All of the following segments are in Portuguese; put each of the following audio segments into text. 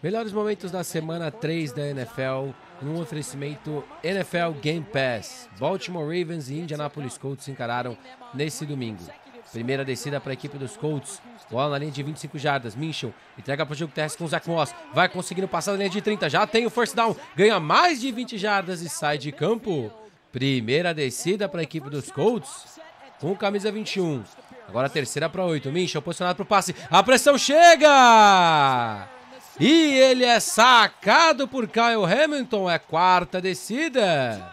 Melhores momentos da semana 3 da NFL, num oferecimento NFL Game Pass. Baltimore Ravens e Indianapolis Colts se encararam nesse domingo. Primeira descida para a equipe dos Colts. Bola na linha de 25 jardas. Minchel entrega para o jogo Terres com o Zach Moss. Vai conseguindo passar na linha de 30. Já tem o first down. Ganha mais de 20 jardas e sai de campo. Primeira descida para a equipe dos Colts. Com camisa 21. Agora terceira para 8. Minchel posicionado para o passe. A pressão chega! E ele é sacado por Kyle Hamilton. É quarta descida.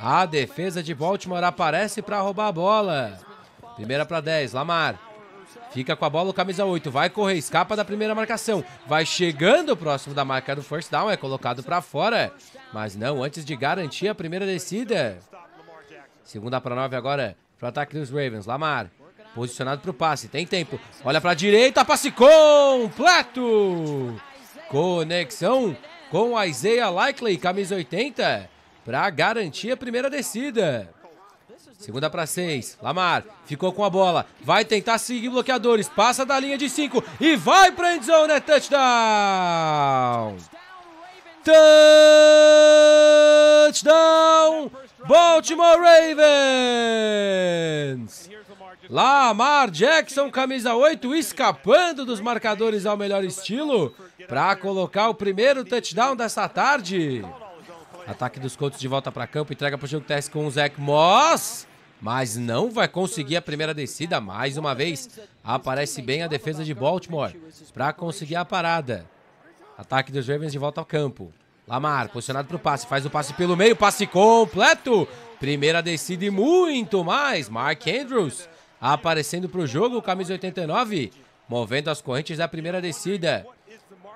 A defesa de Baltimore aparece para roubar a bola. Primeira para 10, Lamar. Fica com a bola o camisa 8, vai correr, escapa da primeira marcação. Vai chegando próximo da marca do first down, é colocado para fora. Mas não, antes de garantir a primeira descida. Segunda para 9 agora, para o ataque dos Ravens. Lamar Posicionado para o passe, tem tempo. Olha para a direita, passe completo. Conexão com Isaiah Likely, camisa 80, para garantir a primeira descida. Segunda para seis. Lamar ficou com a bola. Vai tentar seguir bloqueadores. Passa da linha de cinco e vai para endzone. É touchdown. Touchdown. Baltimore Ravens. Lamar Jackson, camisa 8, escapando dos marcadores ao melhor estilo para colocar o primeiro touchdown dessa tarde. Ataque dos Colts de volta para campo, entrega para o jogo teste com o Zach Moss, mas não vai conseguir a primeira descida mais uma vez. Aparece bem a defesa de Baltimore para conseguir a parada. Ataque dos Ravens de volta ao campo. Lamar, posicionado para o passe, faz o passe pelo meio, passe completo. Primeira descida e muito mais. Mark Andrews aparecendo para o jogo, camisa 89, movendo as correntes da primeira descida.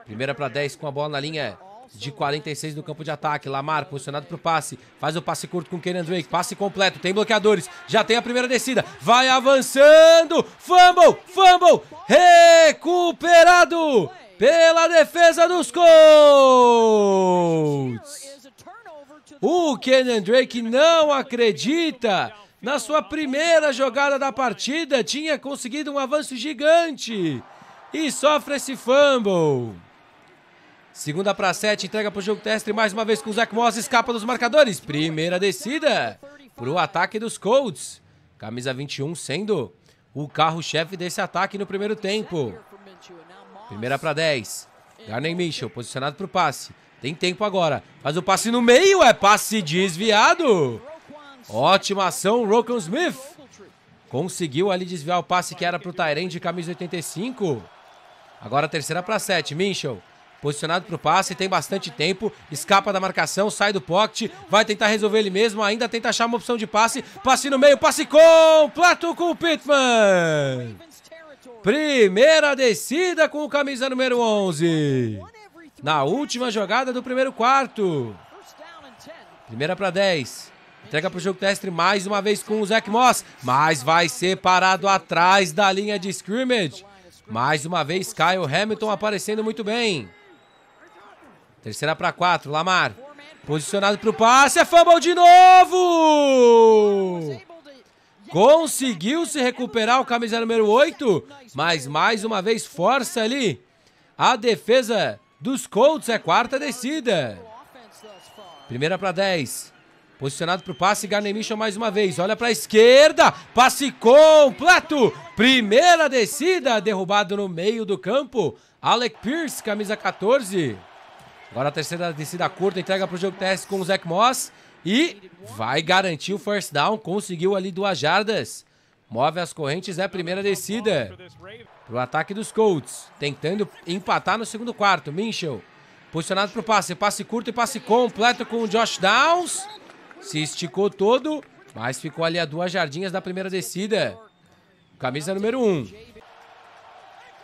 Primeira para 10 com a bola na linha de 46 do campo de ataque. Lamar posicionado para o passe. Faz o passe curto com Kenan Drake. Passe completo. Tem bloqueadores. Já tem a primeira descida. Vai avançando. Fumble. Fumble. Recuperado pela defesa dos Colts. O Kenan Drake não acredita na sua primeira jogada da partida, tinha conseguido um avanço gigante e sofre esse fumble. Segunda para sete, entrega para o jogo terrestre mais uma vez com o Zach Moss, escapa dos marcadores. Primeira descida para o ataque dos Colts. Camisa 21 sendo o carro-chefe desse ataque no primeiro tempo. Primeira para 10. Garney Mitchell posicionado para o passe. Tem tempo agora. Faz o passe no meio, é passe desviado. Ótima ação, Rokon Smith. Conseguiu ali desviar o passe que era para o Tairen de camisa 85. Agora terceira para 7, Minchel. Posicionado para o passe, tem bastante tempo, escapa da marcação, sai do pocket, vai tentar resolver ele mesmo, ainda tenta achar uma opção de passe, passe no meio, passe completo com o Pittman. Primeira descida com o camisa número 11. Na última jogada do primeiro quarto. Primeira para 10. Entrega para o jogo terrestre mais uma vez com o Zach Moss. Mas vai ser parado atrás da linha de scrimmage. Mais uma vez, Kyle Hamilton aparecendo muito bem. Terceira para quatro, Lamar. Posicionado para o passe, é fumble de novo! Conseguiu se recuperar o camisa número 8, mas mais uma vez força ali a defesa dos Colts, é quarta descida. Primeira para 10, Posicionado para o passe, Garner Mitchell mais uma vez. Olha para a esquerda, passe completo. Primeira descida, derrubado no meio do campo. Alec Pierce, camisa 14. Agora a terceira descida curta, entrega para o jogo TS com o Zach Moss. E vai garantir o first down, conseguiu ali duas jardas. Move as correntes, é a primeira descida. Para o ataque dos Colts, tentando empatar no segundo quarto. Michel, posicionado para o passe, passe curto e passe completo com o Josh Downs se esticou todo, mas ficou ali a duas jardinhas da primeira descida. Camisa número 1. Um.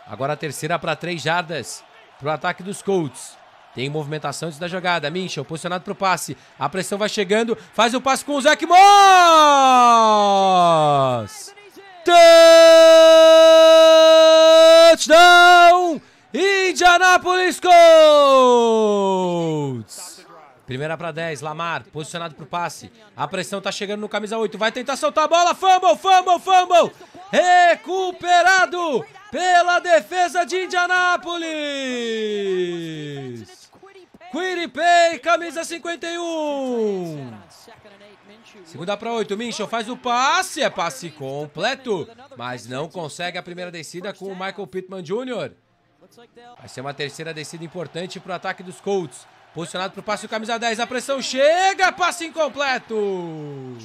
Agora a terceira para três jardas para o ataque dos Colts. Tem movimentação antes da jogada. Minchel posicionado para o passe. A pressão vai chegando. Faz o passe com o Zac Moss. Touchdown! Indianapolis Colts! Primeira para 10, Lamar, posicionado pro passe. A pressão tá chegando no camisa 8, vai tentar soltar a bola, fumble, fumble, fumble! Recuperado pela defesa de Indianápolis! Quiripay, camisa 51. Segunda para 8, Minchel faz o passe, é passe completo, mas não consegue a primeira descida com o Michael Pittman Jr. Vai ser uma terceira descida importante para o ataque dos Colts. Posicionado para o passe o camisa 10. A pressão chega, passe incompleto.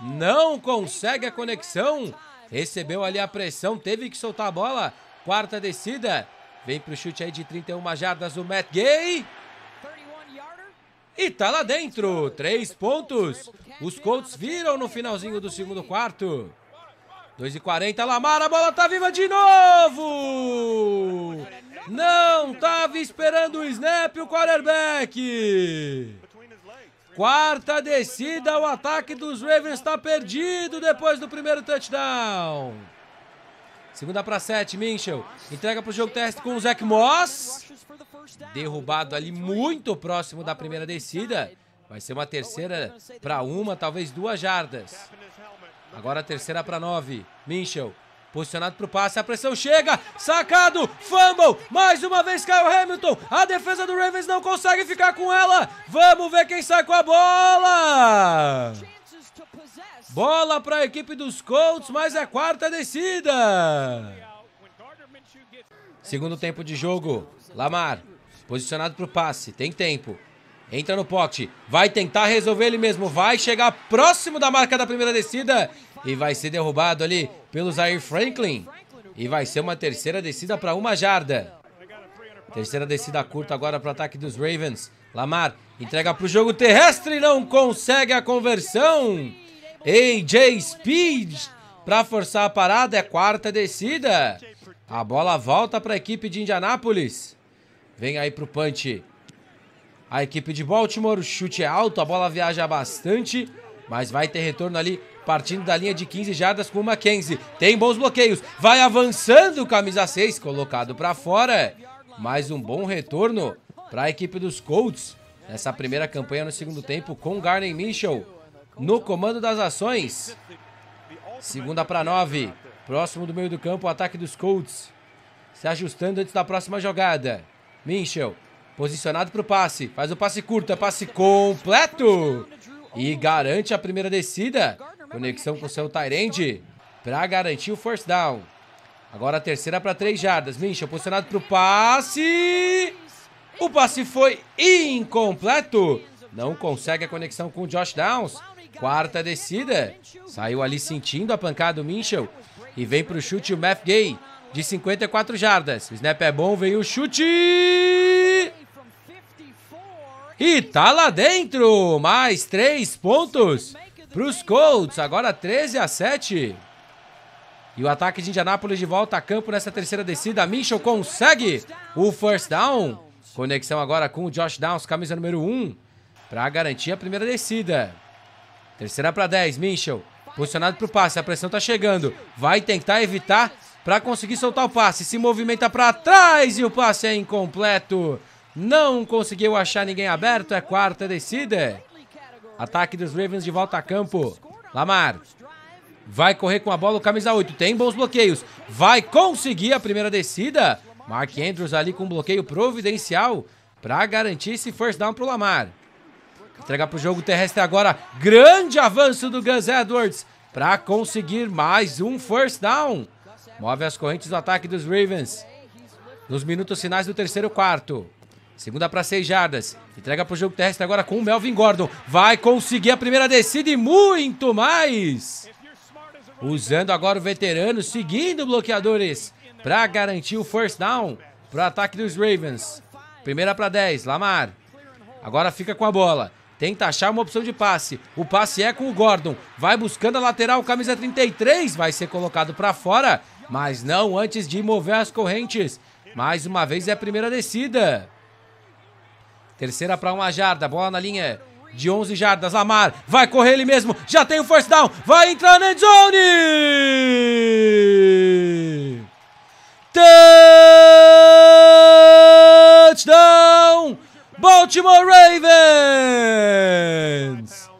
Não consegue a conexão. Recebeu ali a pressão, teve que soltar a bola. Quarta descida. Vem para o chute aí de 31 jardas o Matt Gay. E tá lá dentro. Três pontos. Os Colts viram no finalzinho do segundo quarto. 2 e 40, Lamar, a bola tá viva de novo! Não estava esperando o snap o quarterback. Quarta descida, o ataque dos Ravens está perdido depois do primeiro touchdown. Segunda para sete, Minchel. Entrega para o jogo teste com o Zach Moss. Derrubado ali muito próximo da primeira descida. Vai ser uma terceira para uma, talvez duas jardas. Agora a terceira para nove, Minchel. Posicionado para o passe, a pressão chega, sacado, fumble, mais uma vez caiu Hamilton, a defesa do Ravens não consegue ficar com ela, vamos ver quem sai com a bola! Bola para a equipe dos Colts, mas é quarta descida! Segundo tempo de jogo, Lamar, posicionado para o passe, tem tempo, entra no pote, vai tentar resolver ele mesmo, vai chegar próximo da marca da primeira descida e vai ser derrubado ali pelo Zaire Franklin. E vai ser uma terceira descida para uma jarda. Terceira descida curta agora para o ataque dos Ravens. Lamar entrega para o jogo terrestre, e não consegue a conversão. AJ Speed para forçar a parada, é quarta descida. A bola volta para a equipe de Indianápolis. Vem aí para o punch. A equipe de Baltimore, o chute é alto, a bola viaja bastante. Mas vai ter retorno ali, partindo da linha de 15 jardas com o Mackenzie. Tem bons bloqueios. Vai avançando, o camisa 6, colocado para fora. Mais um bom retorno para a equipe dos Colts. Nessa primeira campanha no segundo tempo, com Garney Mitchell no comando das ações. Segunda para 9. Próximo do meio do campo, o ataque dos Colts. Se ajustando antes da próxima jogada. Mitchell posicionado para o passe. Faz o passe curto, é passe completo e garante a primeira descida. Conexão com seu Tyrande para garantir o first down. Agora a terceira para três jardas. Minchel posicionado para o passe. O passe foi incompleto. Não consegue a conexão com o Josh Downs. Quarta descida. Saiu ali sentindo a pancada do Minchel. E vem para o chute o Matt Gay de 54 jardas. O snap é bom, veio o chute. E tá lá dentro. Mais três pontos para os Colts. Agora 13 a 7. E o ataque de Indianápolis de volta a campo nessa terceira descida. Mitchell consegue o first down. Conexão agora com o Josh Downs, camisa número 1, para garantir a primeira descida. Terceira para 10, Mitchell. Posicionado para o passe, a pressão está chegando. Vai tentar evitar para conseguir soltar o passe. Se movimenta para trás e o passe é incompleto. Não conseguiu achar ninguém aberto. É quarta descida. Ataque dos Ravens de volta a campo. Lamar. Vai correr com a bola o camisa 8. Tem bons bloqueios. Vai conseguir a primeira descida. Mark Andrews ali com um bloqueio providencial para garantir esse first down pro Lamar. Entregar pro jogo terrestre agora. Grande avanço do Gus Edwards para conseguir mais um first down. Move as correntes do ataque dos Ravens. Nos minutos finais do terceiro quarto. Segunda para seis jardas. Entrega para o jogo terrestre agora com o Melvin Gordon. Vai conseguir a primeira descida e muito mais. Usando agora o veterano, seguindo bloqueadores para garantir o first down para o ataque dos Ravens. Primeira para 10, Lamar. Agora fica com a bola. Tenta achar uma opção de passe. O passe é com o Gordon. Vai buscando a lateral, camisa 33. Vai ser colocado para fora, mas não antes de mover as correntes. Mais uma vez é a primeira descida. Terceira para uma jarda. Bola na linha de 11 jardas. Lamar vai correr ele mesmo. Já tem o first down. Vai entrar na zone. Touchdown Baltimore Ravens.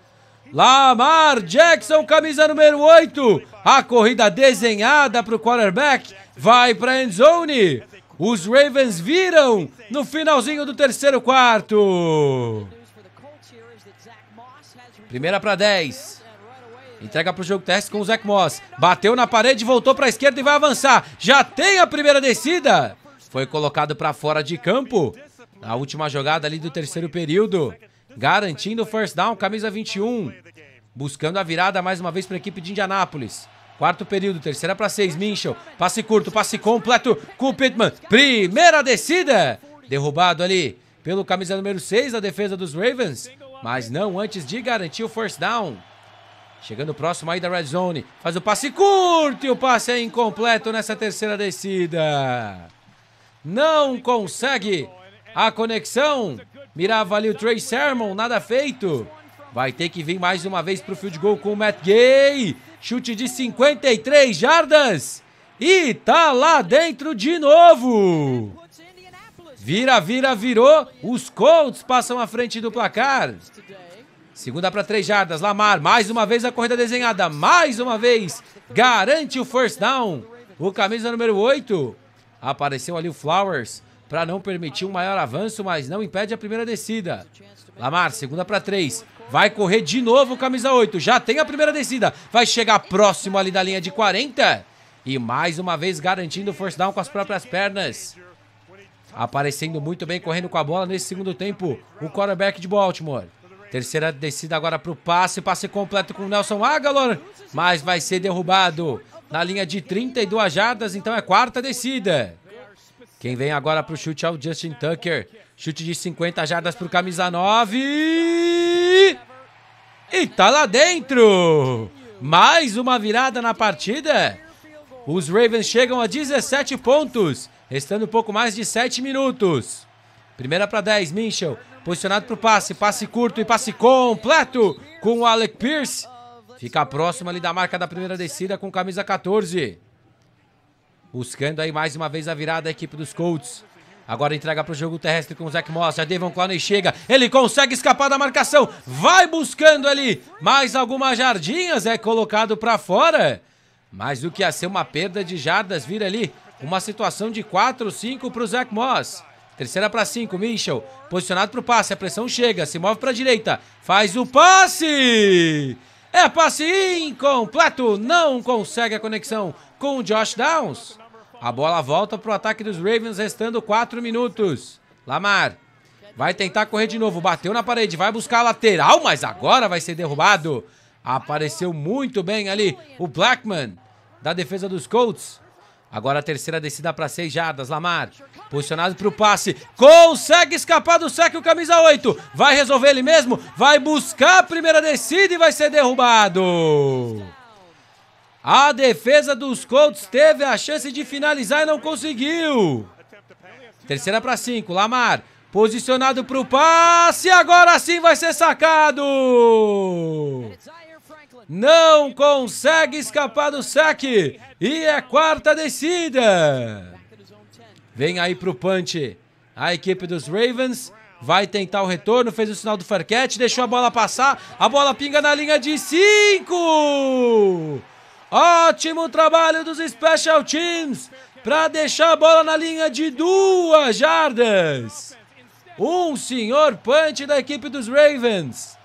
Lamar Jackson, camisa número 8. A corrida desenhada para o quarterback. Vai para a zone. Os Ravens viram no finalzinho do terceiro quarto. Primeira para 10. Entrega para o jogo teste com o Zach Moss. Bateu na parede, voltou para a esquerda e vai avançar. Já tem a primeira descida. Foi colocado para fora de campo. na última jogada ali do terceiro período. Garantindo o first down, camisa 21. Buscando a virada mais uma vez para a equipe de Indianápolis. Quarto período, terceira para seis. Minchel, passe curto, passe completo com o Pittman. Primeira descida. Derrubado ali pelo camisa número 6 da defesa dos Ravens. Mas não antes de garantir o first down. Chegando próximo aí da red zone. Faz o passe curto e o passe é incompleto nessa terceira descida. Não consegue a conexão. Mirava ali o Trey Sermon, nada feito. Vai ter que vir mais uma vez para o field goal com o Matt Gay. Chute de 53 jardas. E tá lá dentro de novo. Vira, vira, virou. Os Colts passam à frente do placar. Segunda para três jardas. Lamar, mais uma vez a corrida desenhada. Mais uma vez. Garante o first down. O camisa número 8. Apareceu ali o Flowers para não permitir um maior avanço, mas não impede a primeira descida. Lamar, segunda para três. Vai correr de novo camisa 8. Já tem a primeira descida. Vai chegar próximo ali da linha de 40. E mais uma vez garantindo o force down com as próprias pernas. Aparecendo muito bem, correndo com a bola nesse segundo tempo. O quarterback de Baltimore. Terceira descida agora para o passe. Passe completo com o Nelson Agalor. Mas vai ser derrubado na linha de 32 jardas. Então é quarta descida. Quem vem agora para o chute é o Justin Tucker. Chute de 50 jardas para o camisa 9. E tá lá dentro! Mais uma virada na partida. Os Ravens chegam a 17 pontos, restando pouco mais de 7 minutos. Primeira para 10, Minchel. Posicionado para o passe, passe curto e passe completo com o Alec Pierce. Fica próximo ali da marca da primeira descida com camisa 14 buscando aí mais uma vez a virada da equipe dos Colts. Agora entrega para o jogo terrestre com o Zach Moss. A Devon Clowney chega. Ele consegue escapar da marcação. Vai buscando ali mais algumas jardinhas. É colocado para fora. Mas o que ia ser uma perda de jardas vira ali uma situação de 4, 5 para o Zach Moss. Terceira para 5, Mitchell. Posicionado para o passe. A pressão chega. Se move para a direita. Faz o passe. É passe incompleto. Não consegue a conexão com o Josh Downs. A bola volta para o ataque dos Ravens, restando 4 minutos. Lamar vai tentar correr de novo. Bateu na parede, vai buscar a lateral, mas agora vai ser derrubado. Apareceu muito bem ali o Blackman da defesa dos Colts. Agora a terceira descida para seis jardas. Lamar, posicionado para o passe. Consegue escapar do saque o camisa 8. Vai resolver ele mesmo. Vai buscar a primeira descida e vai ser derrubado. A defesa dos Colts teve a chance de finalizar e não conseguiu. Terceira para cinco, Lamar. Posicionado para o passe, agora sim vai ser sacado. Não consegue escapar do sec. E é quarta descida. Vem aí para o punch. A equipe dos Ravens vai tentar o retorno. Fez o sinal do Farquete, deixou a bola passar. A bola pinga na linha de cinco. Ótimo trabalho dos Special Teams para deixar a bola na linha de duas jardas. Um senhor punch da equipe dos Ravens.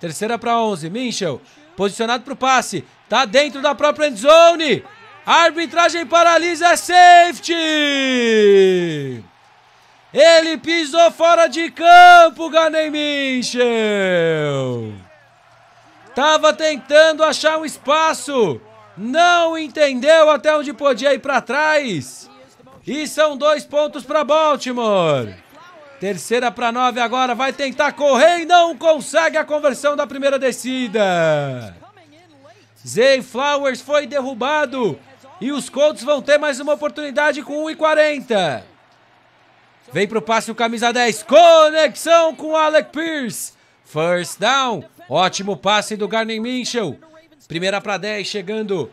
Terceira para 11. Minchel posicionado para o passe. Tá dentro da própria zone Arbitragem paralisa é safety. Ele pisou fora de campo, Ganem Minchel. Tava tentando achar um espaço. Não entendeu até onde podia ir para trás. E são dois pontos para Baltimore. Terceira para nove agora. Vai tentar correr e não consegue a conversão da primeira descida. Zay Flowers foi derrubado. E os Colts vão ter mais uma oportunidade com 1,40. Vem para o passe o camisa 10. Conexão com Alec Pierce. First down. Ótimo passe do Garney Minchel. Primeira para 10, chegando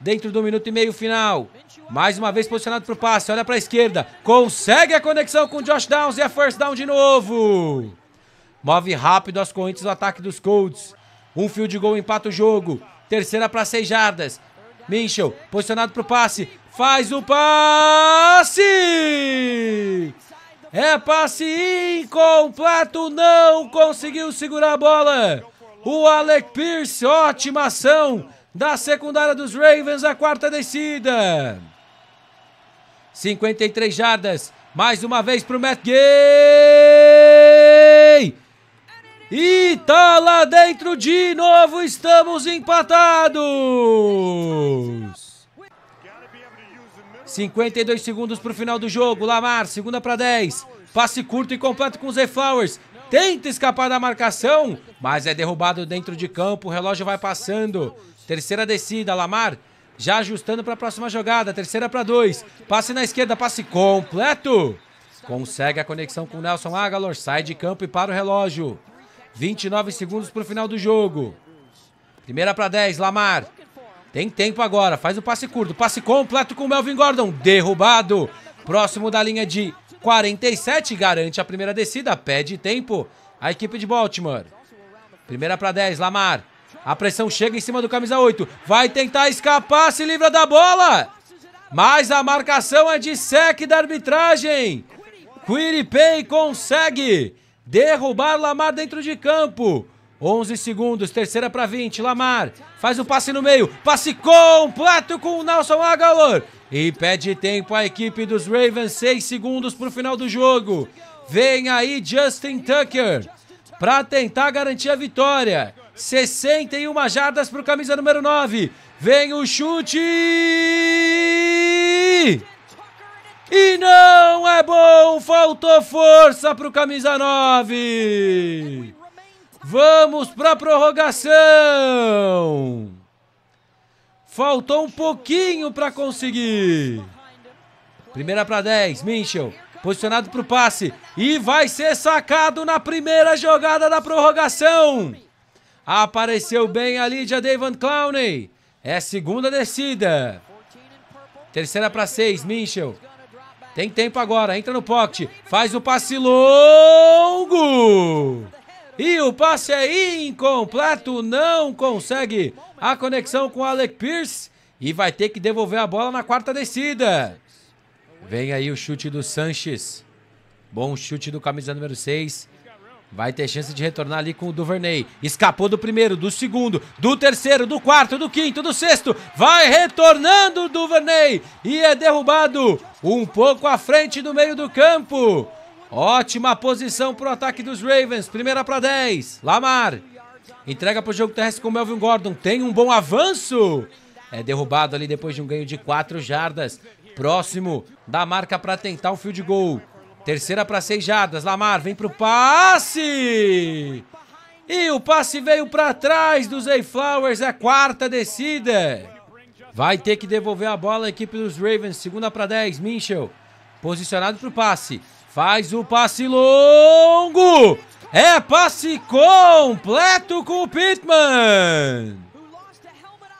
dentro do minuto e meio final. Mais uma vez posicionado para o passe, olha para a esquerda. Consegue a conexão com Josh Downs e a first down de novo. Move rápido as correntes do ataque dos Colts. Um fio de gol empata o jogo. Terceira para seis jardas. Minchel, posicionado para o passe. Faz o passe! É passe incompleto, não conseguiu segurar a bola. O Alec Pierce, ótima ação da secundária dos Ravens, a quarta descida. 53 jardas, mais uma vez para o Matt Gay. E tá lá dentro de novo, estamos empatados. 52 segundos para o final do jogo, Lamar, segunda para 10. Passe curto e completo com o Zé Flowers. Tenta escapar da marcação, mas é derrubado dentro de campo. O relógio vai passando. Terceira descida, Lamar já ajustando para a próxima jogada. Terceira para dois. Passe na esquerda, passe completo. Consegue a conexão com Nelson Agalor. Sai de campo e para o relógio. 29 segundos para o final do jogo. Primeira para 10, Lamar. Tem tempo agora, faz o passe curto. Passe completo com o Melvin Gordon. Derrubado. Próximo da linha de 47 garante a primeira descida, pede tempo a equipe de Baltimore. Primeira para 10, Lamar. A pressão chega em cima do camisa 8. Vai tentar escapar, se livra da bola. Mas a marcação é de sec da arbitragem. Quiripay consegue derrubar Lamar dentro de campo. 11 segundos, terceira para 20. Lamar faz o passe no meio. Passe completo com o Nelson Aguilar. E pede tempo à equipe dos Ravens. 6 segundos para o final do jogo. Vem aí Justin Tucker para tentar garantir a vitória. 61 jardas para o camisa número 9. Vem o chute. E não é bom. Faltou força para o camisa 9. Vamos para a prorrogação. Faltou um pouquinho para conseguir. Primeira para 10, Michel. Posicionado para o passe. E vai ser sacado na primeira jogada da prorrogação. Apareceu bem a de Devon Clowney. É a segunda descida. Terceira para 6, Michel. Tem tempo agora, entra no pocket. Faz o passe longo. E o passe é incompleto, não consegue a conexão com Alec Pierce e vai ter que devolver a bola na quarta descida. Vem aí o chute do Sanches. Bom chute do camisa número 6. Vai ter chance de retornar ali com o Duvernay. Escapou do primeiro, do segundo, do terceiro, do quarto, do quinto, do sexto. Vai retornando o Duvernay e é derrubado um pouco à frente do meio do campo. Ótima posição para o ataque dos Ravens. Primeira para 10. Lamar. Entrega para o jogo terrestre com o Melvin Gordon. Tem um bom avanço. É derrubado ali depois de um ganho de 4 jardas. Próximo da marca para tentar o field goal. Terceira para 6 jardas. Lamar vem para o passe. E o passe veio para trás do Zay flowers É quarta descida. Vai ter que devolver a bola a equipe dos Ravens. Segunda para 10. Minchel posicionado para o passe. Faz o passe longo. É passe completo com o Pittman.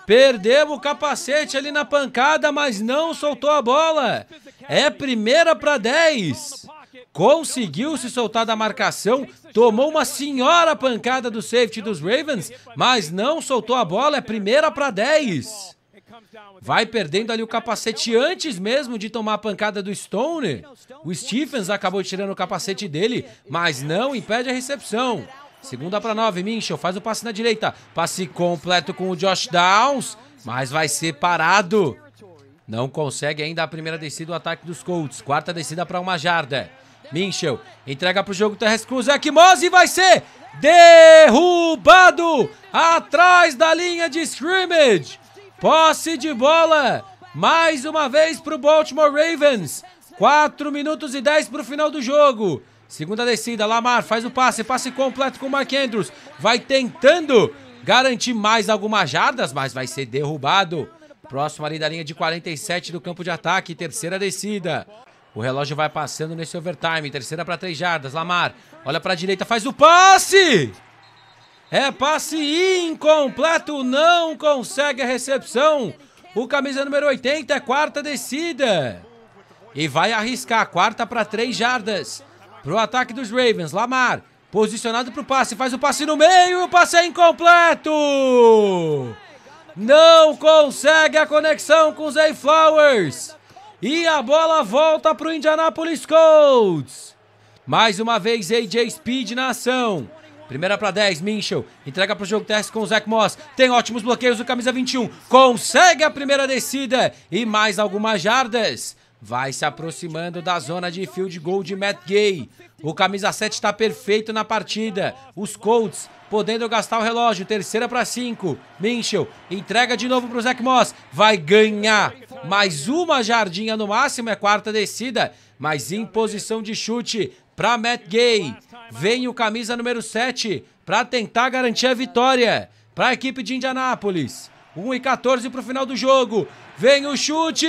Perdeu o capacete ali na pancada, mas não soltou a bola. É primeira para 10. Conseguiu se soltar da marcação, tomou uma senhora pancada do safety dos Ravens, mas não soltou a bola, é primeira para 10. Vai perdendo ali o capacete antes mesmo de tomar a pancada do Stone. O Stephens acabou tirando o capacete dele, mas não impede a recepção. Segunda para nove, Minchel faz o passe na direita. Passe completo com o Josh Downs, mas vai ser parado. Não consegue ainda a primeira descida do ataque dos Colts. Quarta descida para uma jarda. Minchel entrega para o jogo terrestre com o Zach Moss e vai ser derrubado atrás da linha de scrimmage. Posse de bola, mais uma vez para o Baltimore Ravens. 4 minutos e 10 para o final do jogo. Segunda descida, Lamar faz o passe, passe completo com o Mark Andrews. Vai tentando garantir mais algumas jardas, mas vai ser derrubado. Próximo ali da linha de 47 do campo de ataque, terceira descida. O relógio vai passando nesse overtime, terceira para três jardas. Lamar olha para a direita, faz o passe! É passe incompleto, não consegue a recepção. O camisa número 80 é quarta descida. E vai arriscar, quarta para três jardas. Para o ataque dos Ravens, Lamar, posicionado para o passe, faz o passe no meio o passe é incompleto. Não consegue a conexão com Zay Flowers. E a bola volta para o Indianapolis Colts. Mais uma vez AJ Speed na ação. Primeira para 10, Minchel. Entrega para o jogo teste com o Zac Moss. Tem ótimos bloqueios o camisa 21. Consegue a primeira descida e mais algumas jardas. Vai se aproximando da zona de field goal de Matt Gay. O camisa 7 está perfeito na partida. Os Colts podendo gastar o relógio. Terceira para 5. Minchel entrega de novo para o Zac Moss. Vai ganhar mais uma jardinha no máximo. É quarta descida, mas em posição de chute para Matt Gay. Vem o camisa número 7 para tentar garantir a vitória para a equipe de Indianápolis. 1 e 14 para o final do jogo. Vem o chute!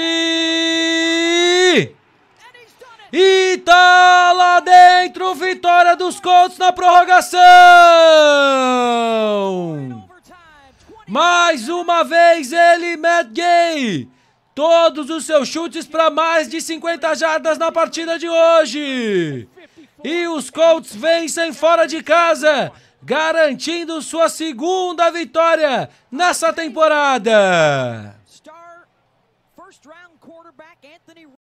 E tá lá dentro, vitória dos Colts na prorrogação! Mais uma vez ele, Matt Gay, todos os seus chutes para mais de 50 jardas na partida de hoje. E os Colts vencem fora de casa, garantindo sua segunda vitória nessa temporada.